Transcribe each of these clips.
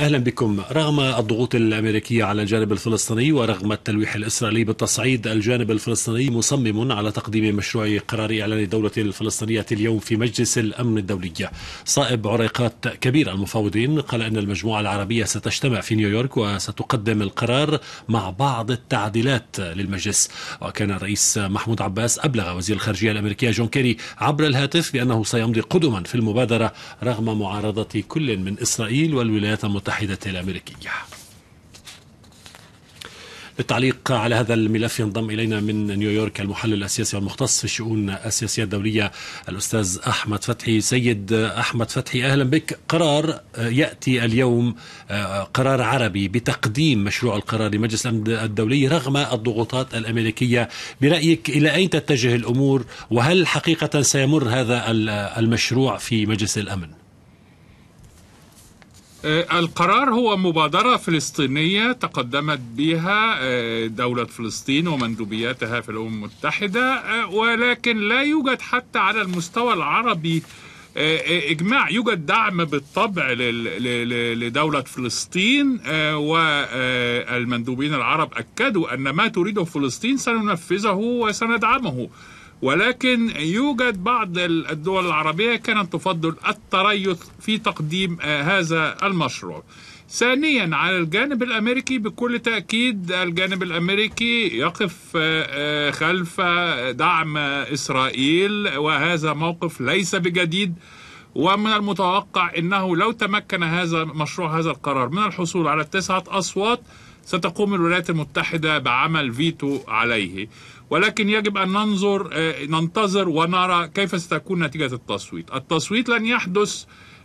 أهلا بكم رغم الضغوط الأمريكية على الجانب الفلسطيني ورغم التلويح الإسرائيلي بالتصعيد الجانب الفلسطيني مصمم على تقديم مشروع قرار إعلان الدولة الفلسطينية اليوم في مجلس الأمن الدولي صائب عريقات كبير المفاوضين قال أن المجموعة العربية ستجتمع في نيويورك وستقدم القرار مع بعض التعديلات للمجلس وكان الرئيس محمود عباس أبلغ وزير الخارجية الأمريكية جون كيري عبر الهاتف بأنه سيمضي قدما في المبادرة رغم معارضة كل من إسرائيل والولايات المتحدة المتحدة الأمريكية للتعليق على هذا الملف ينضم إلينا من نيويورك المحلل السياسي والمختص في الشؤون السياسية الدولية الأستاذ أحمد فتحي سيد أحمد فتحي أهلا بك قرار يأتي اليوم آه، قرار عربي بتقديم مشروع القرار لمجلس الأمن الدولي رغم الضغوطات الأمريكية برأيك إلى أين تتجه الأمور وهل حقيقة سيمر هذا المشروع في مجلس الأمن؟ آه، القرار هو مبادرة فلسطينية تقدمت بها آه، دولة فلسطين ومندوبياتها في الأمم المتحدة آه، ولكن لا يوجد حتى على المستوى العربي إجماع يوجد دعم بالطبع لدولة فلسطين والمندوبين العرب أكدوا أن ما تريده فلسطين سننفذه وسندعمه ولكن يوجد بعض الدول العربية كانت تفضل التريث في تقديم آه، هذا المشروع ثانيا على الجانب الامريكي بكل تاكيد الجانب الامريكي يقف آه، آه، خلف دعم اسرائيل وهذا موقف ليس بجديد ومن المتوقع انه لو تمكن هذا مشروع هذا القرار من الحصول على تسعه اصوات ستقوم الولايات المتحدة بعمل فيتو عليه ولكن يجب أن ننظر آه، ننتظر ونرى كيف ستكون نتيجة التصويت التصويت لن يحدث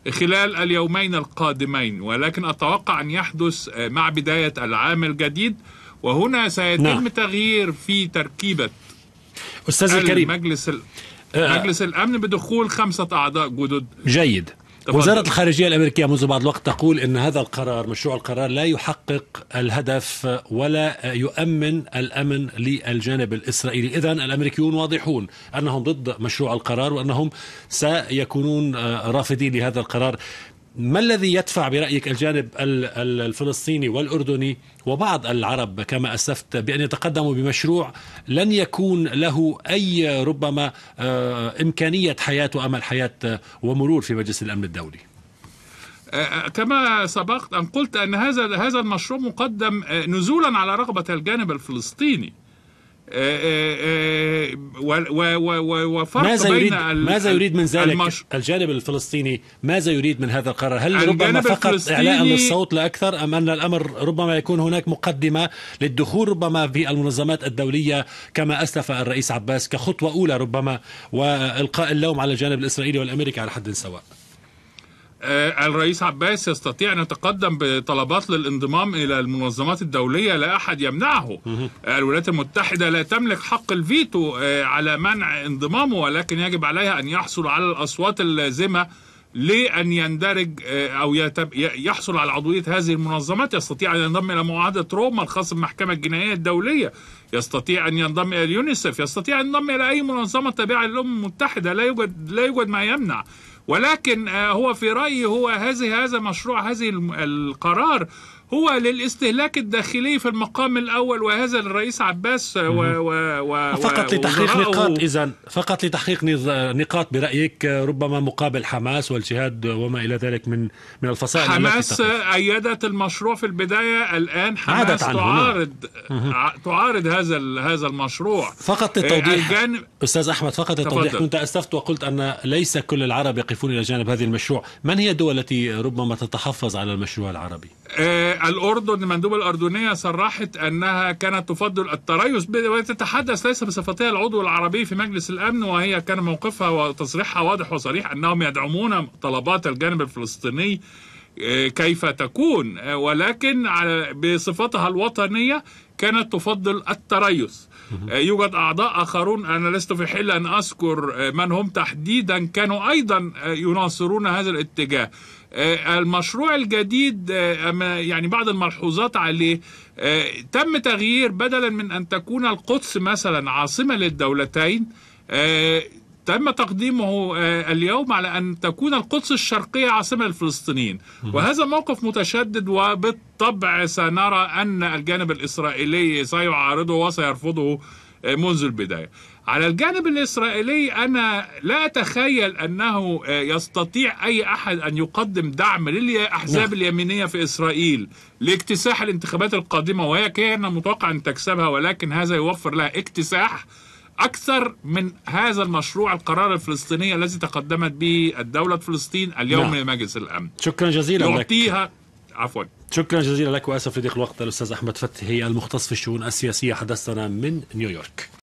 خلال اليومين القادمين ولكن أتوقع أن يحدث آه، مع بداية العام الجديد وهنا سيتم نعم. تغيير في تركيبة أستاذ الكريم مجلس آه، مجلس الأمن بدخول خمسة أعضاء جدد جيد وزارة الخارجية الأمريكية منذ بعض الوقت تقول أن هذا القرار مشروع القرار لا يحقق الهدف ولا يؤمن الأمن للجانب الإسرائيلي إذا الأمريكيون واضحون أنهم ضد مشروع القرار وأنهم سيكونون آه، رافضين لهذا القرار ما الذي يدفع برأيك الجانب الفلسطيني والأردني وبعض العرب كما أسفت بأن يتقدموا بمشروع لن يكون له أي ربما آه، إمكانية حياة وأمل حياة آه، ومرور في مجلس الأمن الدولي آه، كما سبقت أن قلت أن هذا هذا المشروع مقدم نزولا على رغبة الجانب الفلسطيني آه، آه، آه، وفرق ماذا يريد بين ماذا يريد من ذلك المش... الجانب الفلسطيني ماذا يريد من هذا القرار هل ربما فقط اعلاء للصوت لاكثر ام ان الامر ربما يكون هناك مقدمه للدخول ربما في المنظمات الدوليه كما اسلف الرئيس عباس كخطوه اولى ربما والقاء اللوم على الجانب الاسرائيلي والامريكي على حد سواء آه، الرئيس عباس يستطيع أن يتقدم بطلبات للانضمام إلى المنظمات الدولية لا أحد يمنعه آه، الولايات المتحدة لا تملك حق الفيتو آه، على منع انضمامه ولكن يجب عليها أن يحصل على الأصوات اللازمة لأن يندرج أو يحصل على عضوية هذه المنظمات يستطيع أن ينضم إلى معاهدة روما الخاصة بالمحكمة الجنائية الدولية يستطيع أن ينضم إلى اليونيسف يستطيع أن ينضم إلى أي منظمة تابعة للأمم المتحدة لا يوجد لا يوجد ما يمنع ولكن آه، هو في رأيي هو هذه هذا مشروع هذه القرار هو للاستهلاك الداخلي في المقام الأول وهذا الرئيس عباس و, و, و فقط لتحقيق نقاط إذا فقط لتحقيق نقاط برأيك ربما مقابل حماس والجهاد وما إلى ذلك من من الفصائل حماس أيدت المشروع في البداية الآن حماس عادت نعم. تعارض تعارض هذا هذا المشروع فقط آه، للتوضيح الجانب أستاذ أحمد فقط للتوضيح كنت اسفت وقلت أن ليس كل العرب يقفون إلى جانب هذه المشروع من هي الدول التي ربما تتحفظ على المشروع العربي؟ آه، الأردن المندوبة الأردنية صرحت أنها كانت تفضل التريث وتتحدث ليس بصفتها العضو العربي في مجلس الأمن وهي كان موقفها وتصريحها واضح وصريح أنهم يدعمون طلبات الجانب الفلسطيني آه، كيف تكون آه، ولكن بصفتها الوطنية كانت تفضل التريث آه، يوجد أعضاء آخرون أنا لست في حل أن أذكر من هم تحديدا كانوا أيضا يناصرون هذا الاتجاه المشروع الجديد يعني بعض الملحوظات عليه تم تغيير بدلا من أن تكون القدس مثلا عاصمة للدولتين تم تقديمه آه، اليوم على أن تكون القدس الشرقية عاصمة الفلسطينيين وهذا موقف متشدد وبالطبع سنرى أن الجانب الإسرائيلي سيعارضه وسيرفضه آه، منذ البداية على الجانب الإسرائيلي أنا لا أتخيل أنه آه، يستطيع أي أحد أن يقدم دعم للأحزاب نعم. اليمينية في إسرائيل لاكتساح الانتخابات القادمة وهي كان متوقع أن تكسبها ولكن هذا يوفر لها اكتساح أكثر من هذا المشروع القرار الفلسطيني الذي تقدمت به الدولة فلسطين اليوم نعم. لمجلس الأمن شكرا جزيلا يعطيها لك. عفوا شكرا جزيلا لك واسف لضيق الوقت الاستاذ احمد فتحي المختص في الشؤون السياسيه حدثنا من نيويورك